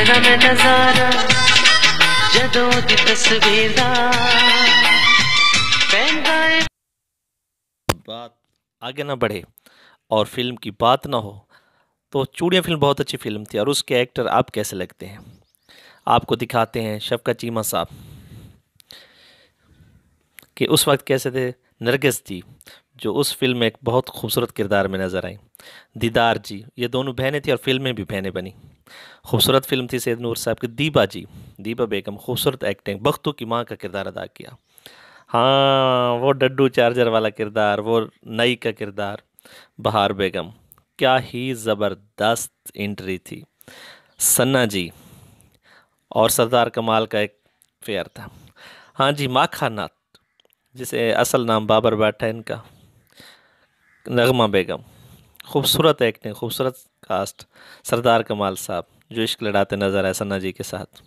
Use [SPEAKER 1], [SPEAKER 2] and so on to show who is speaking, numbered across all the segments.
[SPEAKER 1] ਲੈਣਾ ਮੈਂ ਨਜ਼ਾਰਾ ਜਦੋਂ ਦੀ बात आगे ना बढ़े और फिल्म की बात ना हो तो चूड़िया फिल्म बहुत अच्छी फिल्म थी और उसके एक्टर आप कैसे लगते हैं आपको दिखाते हैं शफका चीमा साहब कि उस वक्त कैसे थे नरगिस जी जो उस फिल्म में एक बहुत खूबसूरत किरदार में नज़र आई दीदार जी ये दोनों बहनें थी और फिल्में भी बहनें बनी खूबसूरत फिल्म थी सैद नूर साहब की दीपा जी दीपा बेगम खूबसूरत एक्टिंग बख्तू की माँ का किरदार अदा किया हाँ वो डड्डू चार्जर वाला किरदार वो नई का किरदार बहार बेगम क्या ही ज़बरदस्त एंट्री थी सन्ना जी और सरदार कमाल का एक फेयर था हाँ जी माखा नाथ जिसे असल नाम बाबर बैठा इनका नगमा बेगम खूबसूरत एक्टिंग खूबसूरत कास्ट सरदार कमाल साहब जो इश्क लड़ाते नज़र आए सन्ना जी के साथ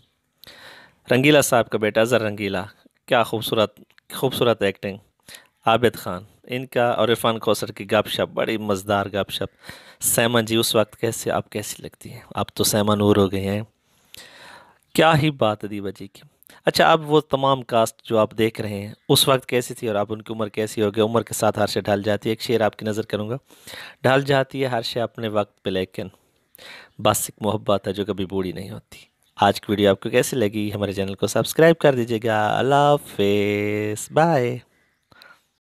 [SPEAKER 1] रंगीला साहब का बेटा अजहर रंगीला क्या खूबसूरत खूबसूरत एक्टिंग आबिद ख़ान इनका और इरफान कौसर की गपशप बड़ी मजदार गपशप सैमा जी उस वक्त कैसे आप कैसी लगती हैं आप तो सैमा नूर हो गए हैं क्या ही बात दी जी की अच्छा अब वो तमाम कास्ट जो आप देख रहे हैं उस वक्त कैसी थी और आप उनकी उम्र कैसी होगी उम्र के साथ हारशे ढाल जाती है एक शेर आपकी नज़र करूँगा ढाल जाती है हारशे अपने वक्त पे लेकिन बासिक मोहब्बत है जो कभी बूढ़ी नहीं होती आज की वीडियो आपको कैसी लगी हमारे चैनल को सब्सक्राइब कर दीजिएगा अल्लाह हाफिज़ बाय